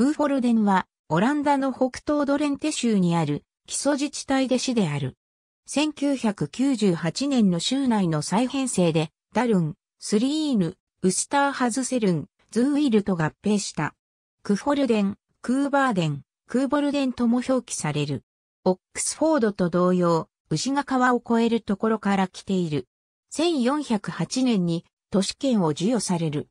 クーフォルデンは、オランダの北東ドレンテ州にある、基礎自治体で市である。1998年の州内の再編成で、ダルン、スリーヌ、ウスターハズセルン、ズーイルと合併した。クフォルデン、クーバーデン、クーボルデンとも表記される。オックスフォードと同様、牛が川を越えるところから来ている。1408年に都市圏を授与される。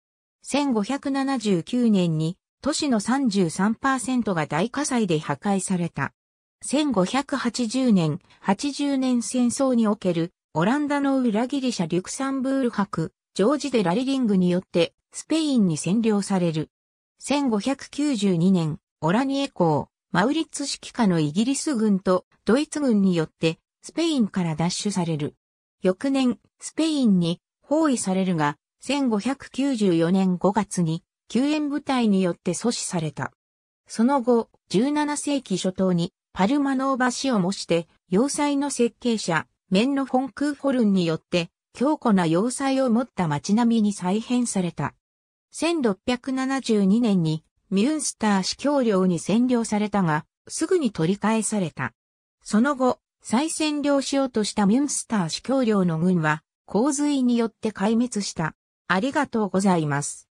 1579年に都市の33%が大火災で破壊された。1580年、80年戦争におけるオランダの裏ギリシャ・リュクサンブール博、ジョージ・デ・ラリリングによってスペインに占領される。1592年、オラニエ公、マウリッツ指揮下のイギリス軍とドイツ軍によってスペインから奪取される。翌年、スペインに包囲されるが、1594年5月に救援部隊によって阻止された。その後、17世紀初頭にパルマノバ橋を模して要塞の設計者、メンロ・フォン・クーホルンによって強固な要塞を持った街並みに再編された。1672年にミュンスター司教領に占領されたが、すぐに取り返された。その後、再占領しようとしたミュンスター司教領の軍は、洪水によって壊滅した。ありがとうございます。